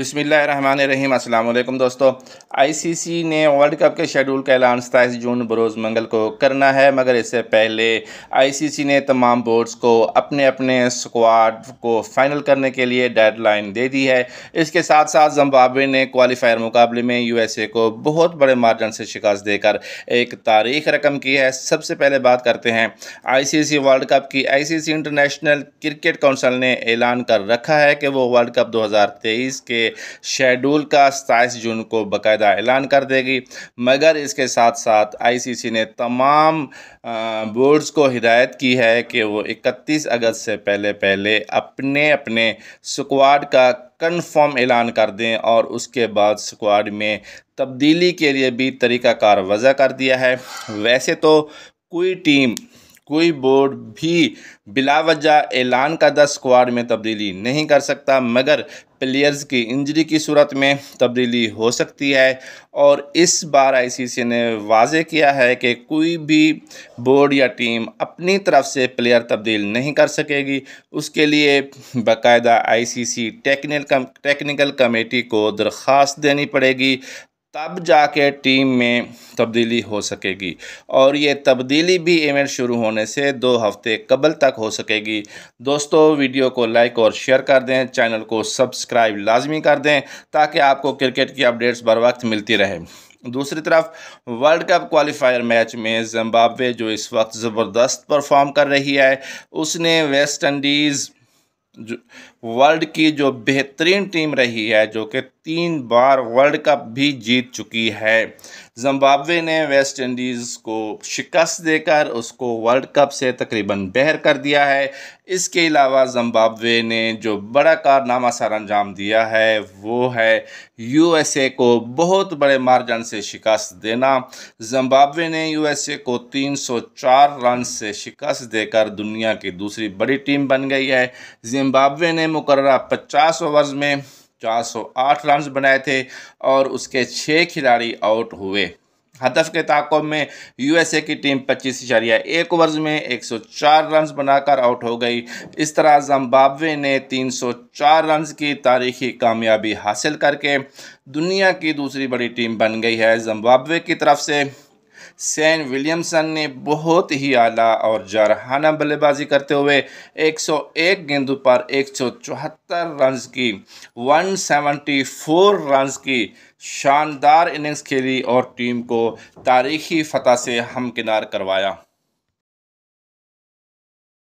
बिसमीम अल्लाम दोस्तों आईसीसी ने वर्ल्ड कप के शेड्यूल का ऐलान सताईस जून बरोज़ मंगल को करना है मगर इससे पहले आईसीसी ने तमाम बोर्ड्स को अपने अपने स्क्वाड को फाइनल करने के लिए डेडलाइन दे दी है इसके साथ साथ जम्बावे ने क्वालिफायर मुकाबले में यूएसए को बहुत बड़े मार्जन से शिकस्त देकर एक तारीख रकम की है सबसे पहले बात करते हैं सी वर्ल्ड कप की सी इंटरनेशनल क्रिकेट काउंसिल ने ऐलान कर रखा है कि वो वर्ल्ड कप तेईस के शेड्यूल का सताईस जून को बाकायदा ऐलान कर देगी मगर इसके साथ साथ आईसीसी ने तमाम बोर्ड्स को हिदायत की है कि वो 31 अगस्त से पहले पहले अपने अपने स्क्वाड का कन्फर्म ऐलान कर दें और उसके बाद स्क्वाड में तब्दीली के लिए भी तरीक़ाकार वजह कर दिया है वैसे तो कोई टीम कोई बोर्ड भी बिलावजा ऐलान करदा स्क्वाड में तब्दीली नहीं कर सकता मगर प्लेयर्स की इंजरी की सूरत में तब्दीली हो सकती है और इस बार आईसीसी ने वाजे किया है कि कोई भी बोर्ड या टीम अपनी तरफ से प्लेयर तब्दील नहीं कर सकेगी उसके लिए बाकायदा आईसीसी टेक्निकल कम, टेक्निकल कमेटी को दरख्वास्त देनी पड़ेगी तब जाके टीम में तब्दीली हो सकेगी और ये तब्दीली भी इवेंट शुरू होने से दो हफ्ते कबल तक हो सकेगी दोस्तों वीडियो को लाइक और शेयर कर दें चैनल को सब्सक्राइब लाजमी कर दें ताकि आपको क्रिकेट की अपडेट्स बर वक्त मिलती रहे दूसरी तरफ वर्ल्ड कप क्वालिफायर मैच में जिम्बाब्वे जो इस वक्त ज़बरदस्त परफॉर्म कर रही है उसने वेस्ट इंडीज़ वर्ल्ड की जो बेहतरीन टीम रही है जो कि तीन बार वर्ल्ड कप भी जीत चुकी है जम्बावे ने वेस्ट इंडीज़ को शिकस्त देकर उसको वर्ल्ड कप से तकरीबन बहर कर दिया है इसके अलावा जम्बावे ने जो बड़ा कारनामा सर अंजाम दिया है वो है यूएसए को बहुत बड़े मार्जन से शिकस्त देना जम्बावे ने यूएसए को 304 रन से शिकस्त देकर दुनिया की दूसरी बड़ी टीम बन गई है जिम्बावे ने मुकर पचास ओवर्स में 408 रन बनाए थे और उसके छः खिलाड़ी आउट हुए हदफ के ताकों में यूएसए की टीम पच्चीस इशारिया एक ओवर्स में 104 रन बनाकर आउट हो गई इस तरह जम्बावे ने 304 रन की तारीखी कामयाबी हासिल करके दुनिया की दूसरी बड़ी टीम बन गई है जम्बावे की तरफ से सैन विलियमसन ने बहुत ही आला और जारहाना बल्लेबाजी करते हुए 101 गेंदों पर एक रन की 174 रन की शानदार इनिंग्स खेली और टीम को तारीखी फतह से हमकिनार करवाया